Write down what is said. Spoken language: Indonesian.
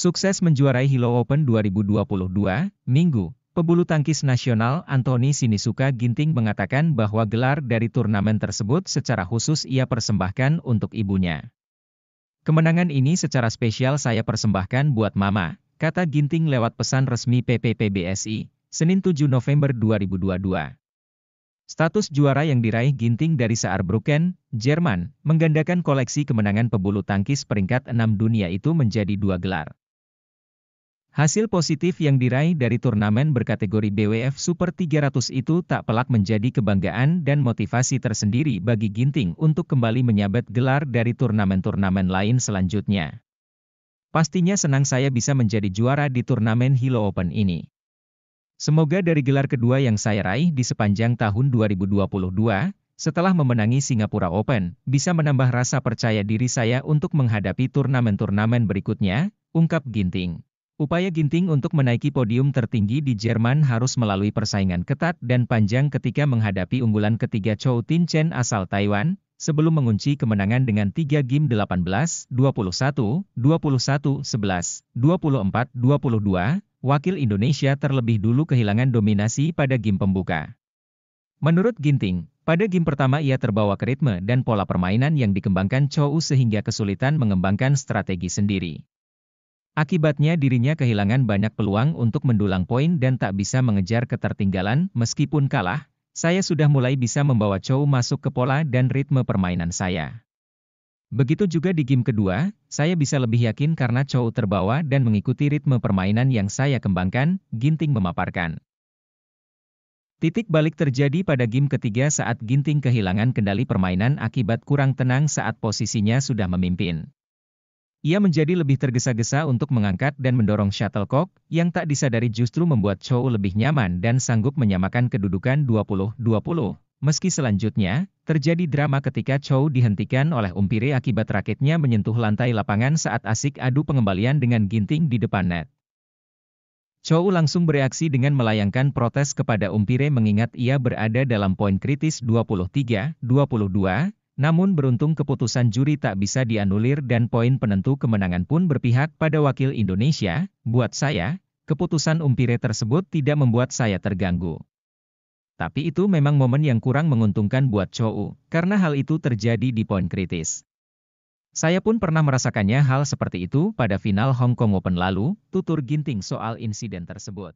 Sukses menjuarai Hilo Open 2022, Minggu, pebulu tangkis nasional Anthony Sinisuka Ginting mengatakan bahwa gelar dari turnamen tersebut secara khusus ia persembahkan untuk ibunya. Kemenangan ini secara spesial saya persembahkan buat mama, kata Ginting lewat pesan resmi PPPBSI, Senin 7 November 2022. Status juara yang diraih Ginting dari Saarbrücken, Jerman, menggandakan koleksi kemenangan pebulu tangkis peringkat 6 dunia itu menjadi dua gelar. Hasil positif yang diraih dari turnamen berkategori BWF Super 300 itu tak pelak menjadi kebanggaan dan motivasi tersendiri bagi Ginting untuk kembali menyabet gelar dari turnamen-turnamen lain selanjutnya. Pastinya senang saya bisa menjadi juara di turnamen Hilo Open ini. Semoga dari gelar kedua yang saya raih di sepanjang tahun 2022, setelah memenangi Singapura Open, bisa menambah rasa percaya diri saya untuk menghadapi turnamen-turnamen berikutnya, ungkap Ginting. Upaya Ginting untuk menaiki podium tertinggi di Jerman harus melalui persaingan ketat dan panjang ketika menghadapi unggulan ketiga Chou Tin Chen asal Taiwan, sebelum mengunci kemenangan dengan 3 game 18, 21, 21, 11, 24, 22, wakil Indonesia terlebih dulu kehilangan dominasi pada game pembuka. Menurut Ginting, pada game pertama ia terbawa ke ritme dan pola permainan yang dikembangkan Chou sehingga kesulitan mengembangkan strategi sendiri. Akibatnya dirinya kehilangan banyak peluang untuk mendulang poin dan tak bisa mengejar ketertinggalan meskipun kalah, saya sudah mulai bisa membawa Chow masuk ke pola dan ritme permainan saya. Begitu juga di game kedua, saya bisa lebih yakin karena Chow terbawa dan mengikuti ritme permainan yang saya kembangkan, Ginting memaparkan. Titik balik terjadi pada game ketiga saat Ginting kehilangan kendali permainan akibat kurang tenang saat posisinya sudah memimpin. Ia menjadi lebih tergesa-gesa untuk mengangkat dan mendorong shuttlecock, yang tak disadari justru membuat Chou lebih nyaman dan sanggup menyamakan kedudukan 20-20. Meski selanjutnya, terjadi drama ketika Chou dihentikan oleh umpire akibat raketnya menyentuh lantai lapangan saat asik adu pengembalian dengan ginting di depan net. Chou langsung bereaksi dengan melayangkan protes kepada umpire mengingat ia berada dalam poin kritis 23-22, namun beruntung keputusan juri tak bisa dianulir dan poin penentu kemenangan pun berpihak pada wakil Indonesia, buat saya, keputusan umpire tersebut tidak membuat saya terganggu. Tapi itu memang momen yang kurang menguntungkan buat Chou, karena hal itu terjadi di poin kritis. Saya pun pernah merasakannya hal seperti itu pada final Hong Kong Open lalu, tutur ginting soal insiden tersebut.